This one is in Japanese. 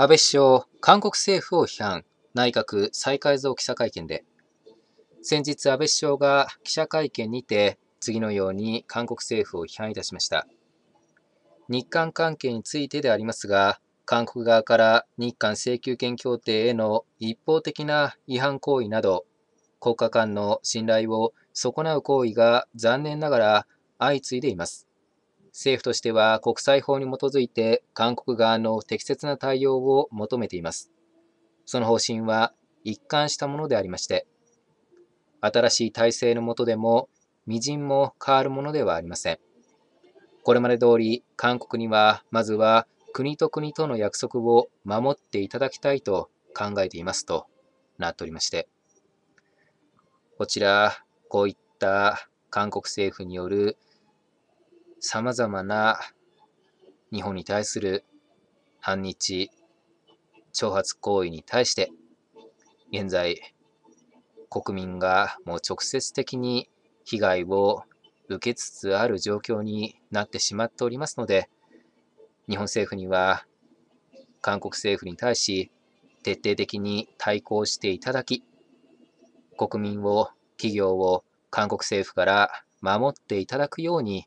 安倍首相、韓国政府を批判、内閣再改造記者会見で、先日安倍首相が記者会見にて、次のように韓国政府を批判いたしました。日韓関係についてでありますが、韓国側から日韓請求権協定への一方的な違反行為など、国家間の信頼を損なう行為が残念ながら相次いでいます。政府としては国際法に基づいて韓国側の適切な対応を求めています。その方針は一貫したものでありまして、新しい体制の下でも、微塵も変わるものではありません。これまで通り、韓国にはまずは国と国との約束を守っていただきたいと考えていますとなっておりまして、こちら、こういった韓国政府によるさまざまな日本に対する反日挑発行為に対して現在国民がもう直接的に被害を受けつつある状況になってしまっておりますので日本政府には韓国政府に対し徹底的に対抗していただき国民を企業を韓国政府から守っていただくように